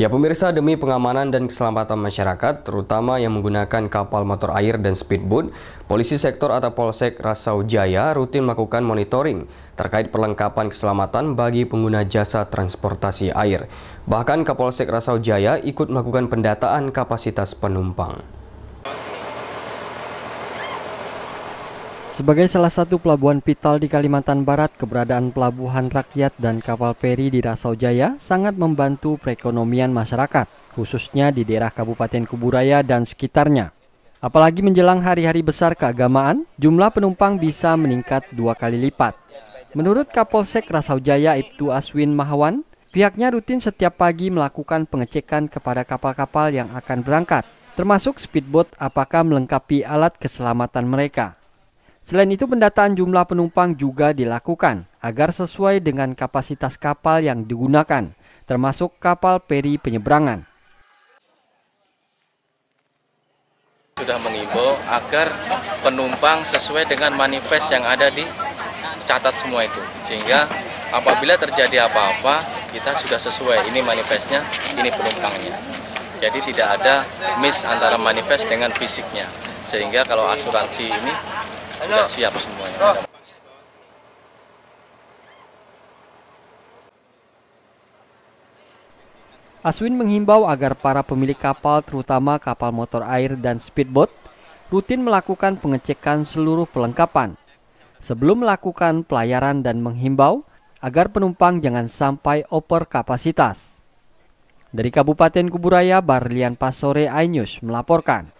Ya pemirsa, demi pengamanan dan keselamatan masyarakat, terutama yang menggunakan kapal motor air dan speedboat, Polisi Sektor atau Polsek Rasau Jaya rutin melakukan monitoring terkait perlengkapan keselamatan bagi pengguna jasa transportasi air. Bahkan Kapolsek Rasau Jaya ikut melakukan pendataan kapasitas penumpang. Sebagai salah satu pelabuhan vital di Kalimantan Barat, keberadaan pelabuhan rakyat dan kapal feri di Rasau Jaya sangat membantu perekonomian masyarakat, khususnya di daerah Kabupaten Kuburaya dan sekitarnya. Apalagi menjelang hari-hari besar keagamaan, jumlah penumpang bisa meningkat dua kali lipat. Menurut Kapolsek Rasau Jaya Ibtu Aswin Mahawan, pihaknya rutin setiap pagi melakukan pengecekan kepada kapal-kapal yang akan berangkat, termasuk speedboat apakah melengkapi alat keselamatan mereka. Selain itu, pendataan jumlah penumpang juga dilakukan agar sesuai dengan kapasitas kapal yang digunakan, termasuk kapal peri penyeberangan. Sudah mengimbau agar penumpang sesuai dengan manifest yang ada di catat semua itu, sehingga apabila terjadi apa-apa kita sudah sesuai ini manifestnya, ini penumpangnya. Jadi tidak ada miss antara manifest dengan fisiknya, sehingga kalau asuransi ini sudah siap semuanya. Aswin menghimbau agar para pemilik kapal terutama kapal motor air dan speedboat rutin melakukan pengecekan seluruh pelengkapan sebelum melakukan pelayaran dan menghimbau agar penumpang jangan sampai over kapasitas. Dari Kabupaten Kuburaya, Barlian Pasore Ainyus melaporkan.